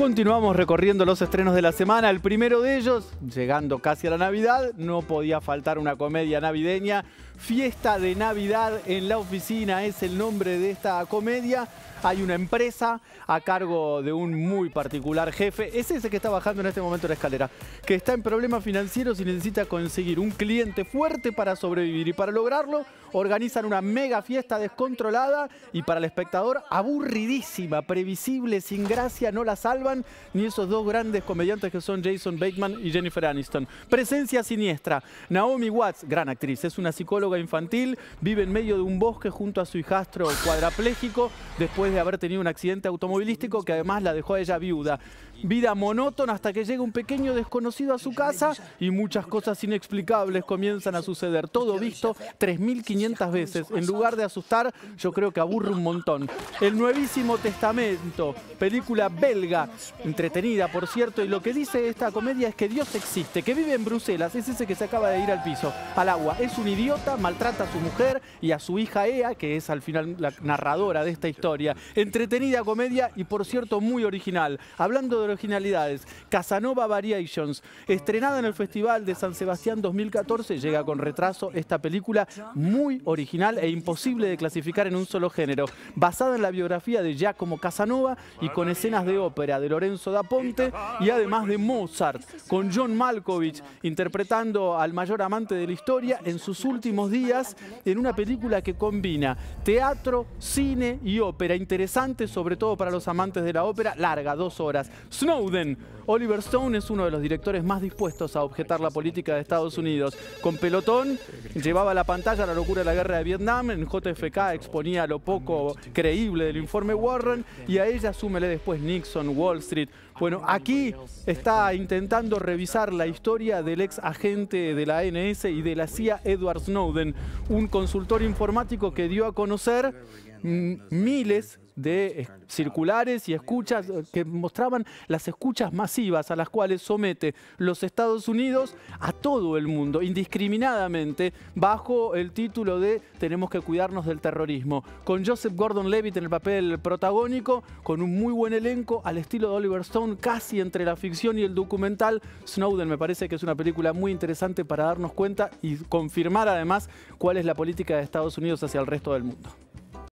Continuamos recorriendo los estrenos de la semana. El primero de ellos, llegando casi a la Navidad, no podía faltar una comedia navideña. Fiesta de Navidad en la oficina es el nombre de esta comedia. Hay una empresa a cargo de un muy particular jefe, es ese que está bajando en este momento la escalera, que está en problemas financieros y necesita conseguir un cliente fuerte para sobrevivir. Y para lograrlo, organizan una mega fiesta descontrolada y para el espectador aburridísima, previsible, sin gracia, no la salva ni esos dos grandes comediantes que son Jason Bateman y Jennifer Aniston. Presencia siniestra. Naomi Watts, gran actriz, es una psicóloga infantil, vive en medio de un bosque junto a su hijastro cuadraplégico. después de haber tenido un accidente automovilístico que además la dejó a ella viuda. Vida monótona hasta que llega un pequeño desconocido a su casa y muchas cosas inexplicables comienzan a suceder. Todo visto 3.500 veces. En lugar de asustar, yo creo que aburre un montón. El Nuevísimo Testamento, película belga entretenida por cierto, y lo que dice esta comedia es que Dios existe, que vive en Bruselas, es ese que se acaba de ir al piso, al agua, es un idiota, maltrata a su mujer y a su hija Ea, que es al final la narradora de esta historia. Entretenida comedia y por cierto muy original. Hablando de originalidades, Casanova Variations, estrenada en el Festival de San Sebastián 2014, llega con retraso esta película muy original e imposible de clasificar en un solo género, basada en la biografía de Giacomo Casanova y con escenas de ópera de Lorenzo da Ponte y además de Mozart, con John Malkovich interpretando al mayor amante de la historia en sus últimos días en una película que combina teatro, cine y ópera. Interesante sobre todo para los amantes de la ópera, larga, dos horas. Snowden. Oliver Stone es uno de los directores más dispuestos a objetar la política de Estados Unidos. Con pelotón llevaba a la pantalla la locura de la guerra de Vietnam, en JFK exponía lo poco creíble del informe Warren y a ella súmele después Nixon, Walt bueno, aquí está intentando revisar la historia del ex agente de la ANS y de la CIA, Edward Snowden, un consultor informático que dio a conocer mm, miles de circulares y escuchas eh, que mostraban las escuchas masivas a las cuales somete los Estados Unidos a todo el mundo, indiscriminadamente, bajo el título de Tenemos que cuidarnos del terrorismo. Con Joseph Gordon-Levitt en el papel protagónico, con un muy buen elenco, al estilo de Oliver Stone, casi entre la ficción y el documental. Snowden me parece que es una película muy interesante para darnos cuenta y confirmar además cuál es la política de Estados Unidos hacia el resto del mundo.